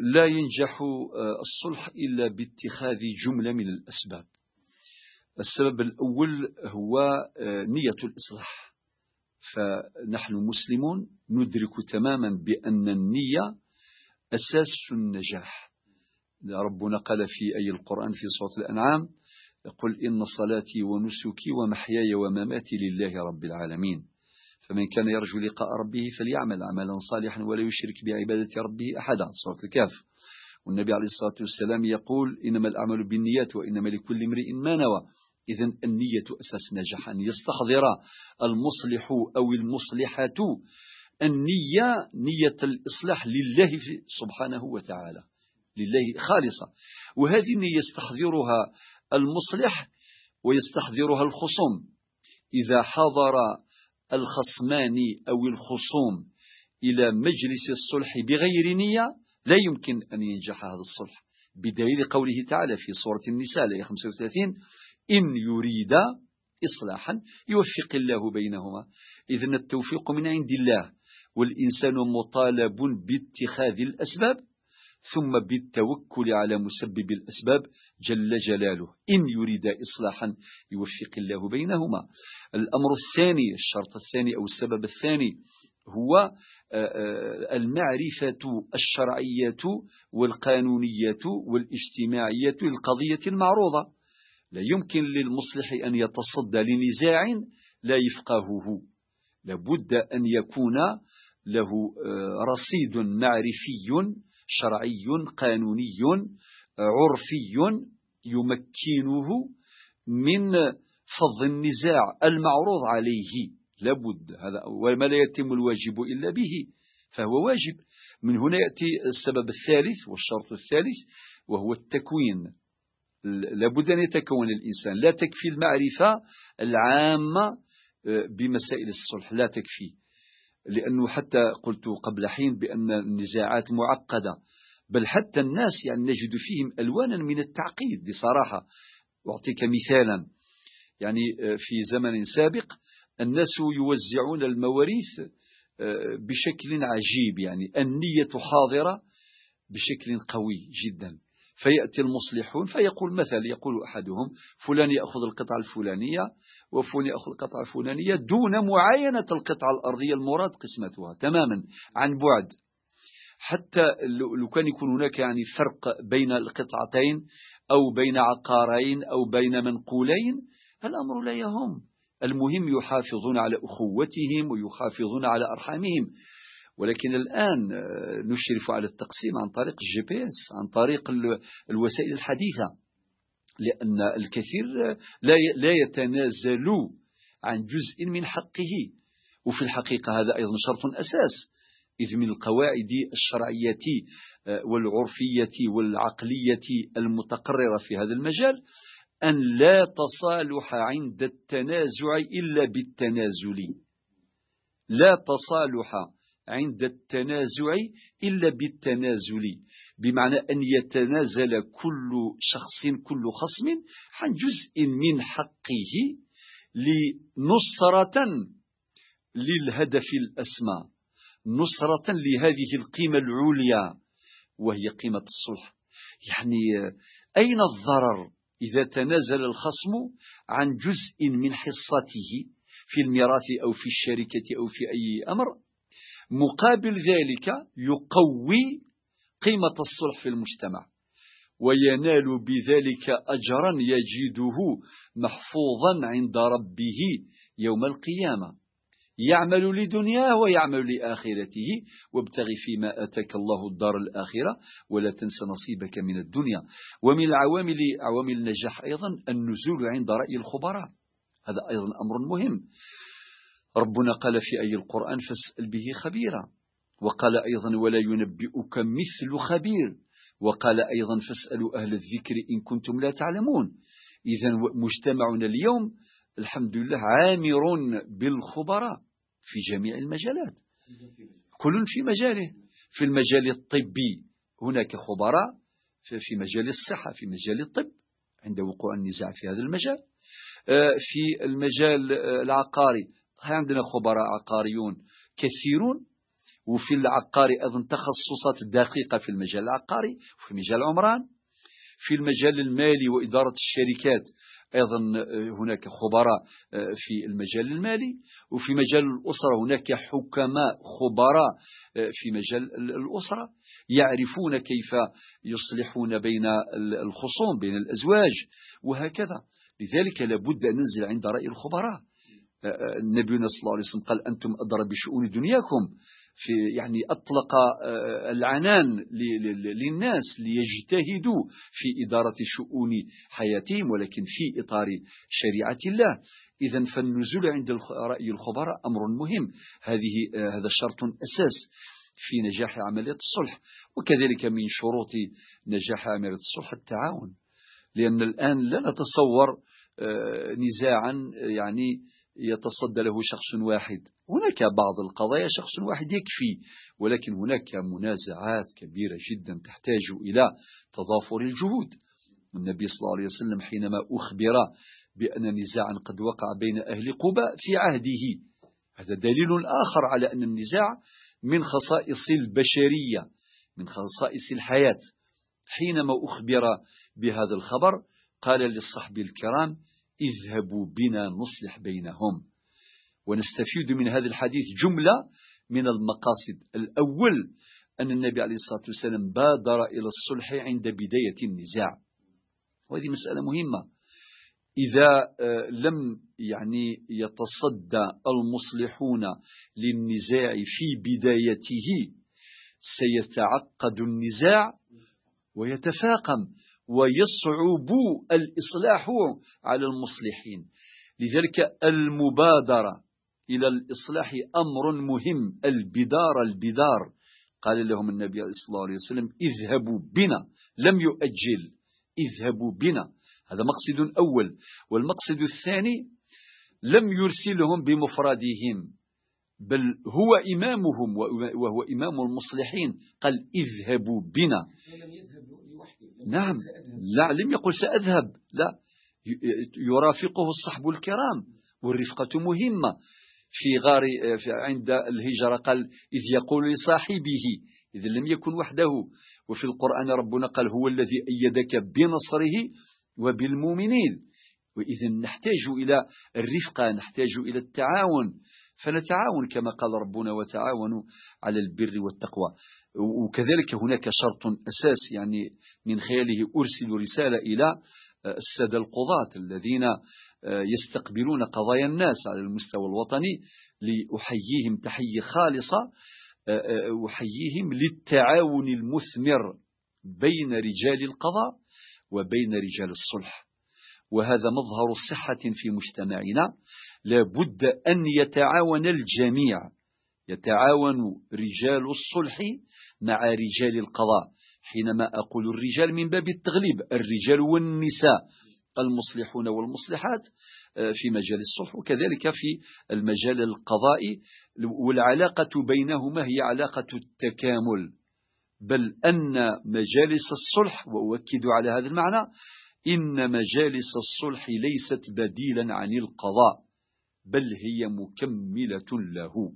لا ينجح آه، الصلح إلا باتخاذ جملة من الأسباب السبب الأول هو آه، نية الإصلاح فنحن مسلمون ندرك تماما بأن النية أساس النجاح ربنا قال في أي القرآن في سورة الأنعام قل إن صلاتي ونسكي ومحياي ومماتي لله رب العالمين فمن كان يرجو لقاء ربه فليعمل عملا صالحا ولا يشرك بعبادة ربه أحدا سورة الكهف والنبي عليه الصلاة والسلام يقول إنما الأعمال بالنيات وإنما لكل امرئ ما نوى إذا النية أساس نجاح أن يستحضر المصلح أو المصلحة النية نية الإصلاح لله سبحانه وتعالى لله خالصة وهذه النية يستحضرها المصلح ويستحضرها الخصوم إذا حضر الخصمان أو الخصوم إلى مجلس الصلح بغير نية لا يمكن أن ينجح هذا الصلح بدليل قوله تعالى في سورة النساء الآية 35 إن يريد إصلاحا يوفق الله بينهما إذن التوفيق من عند الله والإنسان مطالب باتخاذ الأسباب ثم بالتوكل على مسبب الأسباب جل جلاله إن يريد إصلاحا يوفق الله بينهما الأمر الثاني الشرط الثاني أو السبب الثاني هو آه، آه، المعرفة الشرعية والقانونية والاجتماعية للقضية المعروضة لا يمكن للمصلح أن يتصدى لنزاع لا يفقهه لابد أن يكون له آه، رصيد معرفي شرعي قانوني عرفي يمكنه من فض النزاع المعروض عليه لابد هذا وما لا يتم الواجب إلا به فهو واجب من هنا يأتي السبب الثالث والشرط الثالث وهو التكوين لابد أن يتكون الإنسان لا تكفي المعرفة العامة آه، بمسائل الصلح لا تكفي لأنه حتى قلت قبل حين بأن النزاعات معقدة بل حتى الناس يعني نجد فيهم ألوانا من التعقيد بصراحة أعطيك مثالا يعني آه، في زمن سابق الناس يوزعون المواريث آه، بشكل عجيب يعني النية حاضرة بشكل قوي جدا فيأتي المصلحون فيقول مثلا يقول أحدهم فلان يأخذ القطعة الفلانية وفلان يأخذ القطعة الفلانية دون معاينة القطعة الأرضية المراد قسمتها تماما عن بعد حتى لو كان يكون هناك يعني فرق بين القطعتين أو بين عقارين أو بين منقولين الأمر لا يهم المهم يحافظون على أخوتهم ويحافظون على أرحامهم ولكن الآن آه، نشرف على التقسيم عن طريق الجي بي اس عن طريق الوسائل الحديثة لأن الكثير آه، لا يتنازل عن جزء من حقه وفي الحقيقة هذا أيضا شرط أساس إذ من القواعد الشرعية آه، والعرفية والعقلية المتقررة في هذا المجال أن لا تصالح عند التنازع إلا بالتنازل لا تصالح عند التنازع إلا بالتنازل بمعنى أن يتنازل كل شخص كل خصم عن جزء من حقه لنصرة للهدف الأسمى نصرة لهذه القيمة العليا وهي قيمة الصلح يعني أين الضرر إذا تنازل الخصم عن جزء من حصته في الميراث أو في الشركة أو في أي أمر مقابل ذلك يقوي قيمة الصلح في المجتمع وينال بذلك أجرا يجده محفوظا عند ربه يوم القيامة يعمل لدنياه ويعمل لآخرته وابتغ فيما أتاك الله الدار الآخرة ولا تنس نصيبك من الدنيا ومن العوامل عوامل النجاح أيضا النزول عند رأي الخبراء هذا أيضا أمر مهم ربنا قال في أي القرآن فاسأل به خبيرا وقال أيضا ولا ينبئك مثل خبير وقال أيضا فاسألوا أهل الذكر إن كنتم لا تعلمون إذا مجتمعنا اليوم الحمد لله عامر بالخبراء في جميع المجالات كل في مجاله في المجال الطبي هناك خبراء في مجال الصحة في مجال الطب عند وقوع النزاع في هذا المجال آه، في المجال آه، العقاري عندنا خبراء عقاريون كثيرون وفي العقاري أيضا تخصصات دقيقة في المجال العقاري في مجال العمران في المجال المالي وإدارة الشركات أيضا آه، هناك خبراء آه، في المجال المالي وفي مجال الأسرة هناك حكماء خبراء آه، في مجال الأسرة يعرفون كيف يصلحون بين الخصوم بين الأزواج وهكذا لذلك لابد أن ننزل عند رأي الخبراء نبينا صلى الله عليه وسلم قال أنتم أدرى بشؤون دنياكم في يعني أطلق آه، العنان للناس ليجتهدوا في إدارة شؤون حياتهم ولكن في إطار شريعة الله إذا فالنزول عند رأي الخبراء أمر مهم هذه آه، هذا شرط أساس في نجاح عملية الصلح وكذلك من شروط نجاح عملية الصلح التعاون لأن الآن لا نتصور آه، نزاعا يعني يتصدى له شخص واحد هناك بعض القضايا شخص واحد يكفي ولكن هناك منازعات كبيرة جدا تحتاج إلى تضافر الجهود النبي صلى الله عليه وسلم حينما أخبر بأن نزاعا قد وقع بين أهل قباء في عهده هذا دليل آخر على أن النزاع من خصائص البشرية من خصائص الحياة حينما أخبر بهذا الخبر قال للصحب الكرام اذهبوا بنا نصلح بينهم ونستفيد من هذا الحديث جملة من المقاصد الأول أن النبي عليه الصلاة والسلام بادر إلى الصلح عند بداية النزاع وهذه مسألة مهمة إذا آه، لم يعني يتصدى المصلحون للنزاع في بدايته سيتعقد النزاع ويتفاقم ويصعب الإصلاح على المصلحين لذلك المبادرة إلى الإصلاح أمر مهم البدار البدار قال لهم النبي صلى الله عليه وسلم اذهبوا بنا لم يؤجل اذهبوا بنا هذا مقصد أول والمقصد الثاني لم يرسلهم بمفردهم بل هو إمامهم وهو إمام المصلحين قال اذهبوا بنا ولم يذهبوا نعم لا لم يقل سأذهب لا يرافقه الصحب الكرام والرفقة مهمة في غار عند الهجرة قال إذ يقول لصاحبه إذا لم يكن وحده وفي القرآن ربنا قال هو الذي أيدك بنصره وبالمؤمنين وإذا نحتاج إلى الرفقة نحتاج إلى التعاون فنتعاون كما قال ربنا وتعاونوا على البر والتقوى وكذلك هناك شرط أساسي يعني من خلاله أرسل رسالة إلى آه، السادة القضاة الذين آه، يستقبلون قضايا الناس على المستوى الوطني لأحييهم تحية خالصة آه، أحييهم للتعاون المثمر بين رجال القضاء وبين رجال الصلح وهذا مظهر صحة في مجتمعنا لابد أن يتعاون الجميع يتعاون رجال الصلح مع رجال القضاء حينما أقول الرجال من باب التغليب الرجال والنساء المصلحون والمصلحات آه، في مجال الصلح وكذلك في المجال القضائي والعلاقة بينهما هي علاقة التكامل بل أن مجالس الصلح وأؤكد على هذا المعنى إن مجالس الصلح ليست بديلا عن القضاء بل هي مكملة له